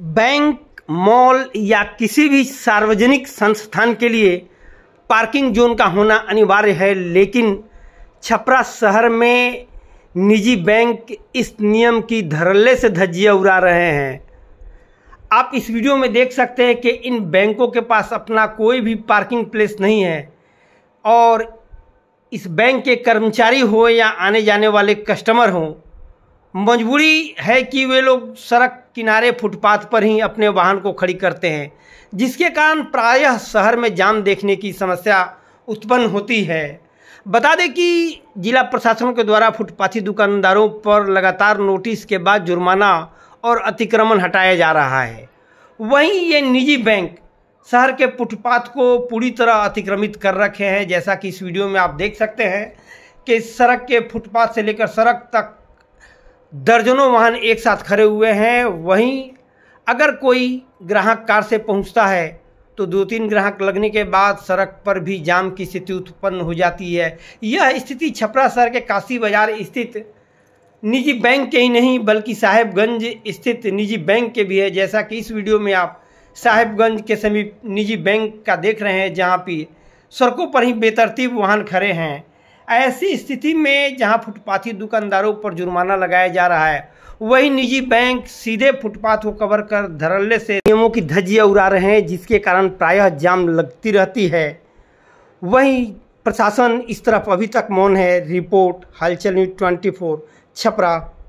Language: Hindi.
बैंक मॉल या किसी भी सार्वजनिक संस्थान के लिए पार्किंग जोन का होना अनिवार्य है लेकिन छपरा शहर में निजी बैंक इस नियम की धरल्ले से धज्जियाँ उड़ा रहे हैं आप इस वीडियो में देख सकते हैं कि इन बैंकों के पास अपना कोई भी पार्किंग प्लेस नहीं है और इस बैंक के कर्मचारी हो या आने जाने वाले कस्टमर हों मजबूरी है कि वे लोग सड़क किनारे फुटपाथ पर ही अपने वाहन को खड़ी करते हैं जिसके कारण प्रायः शहर में जाम देखने की समस्या उत्पन्न होती है बता दें कि जिला प्रशासन के द्वारा फुटपाथी दुकानदारों पर लगातार नोटिस के बाद जुर्माना और अतिक्रमण हटाया जा रहा है वहीं ये निजी बैंक शहर के फुटपाथ को पूरी तरह अतिक्रमित कर रखे हैं जैसा कि इस वीडियो में आप देख सकते हैं कि सड़क के फुटपाथ से लेकर सड़क तक दर्जनों वाहन एक साथ खड़े हुए हैं वहीं अगर कोई ग्राहक कार से पहुंचता है तो दो तीन ग्राहक लगने के बाद सड़क पर भी जाम की स्थिति उत्पन्न हो जाती है यह स्थिति छपरा शहर के काशी बाजार स्थित निजी बैंक के ही नहीं बल्कि साहेबगंज स्थित निजी बैंक के भी है जैसा कि इस वीडियो में आप साहेबगंज के समीप निजी बैंक का देख रहे हैं जहाँ पर सड़कों पर ही बेतरतीब वाहन खड़े हैं ऐसी स्थिति में जहां फुटपाथी दुकानदारों पर जुर्माना लगाया जा रहा है वही निजी बैंक सीधे फुटपाथ को कवर कर धरल्ले से नियमों की धज्जियां उड़ा रहे हैं जिसके कारण प्रायः जाम लगती रहती है वही प्रशासन इस तरफ अभी तक मौन है रिपोर्ट हलचल न्यूज ट्वेंटी फोर छपरा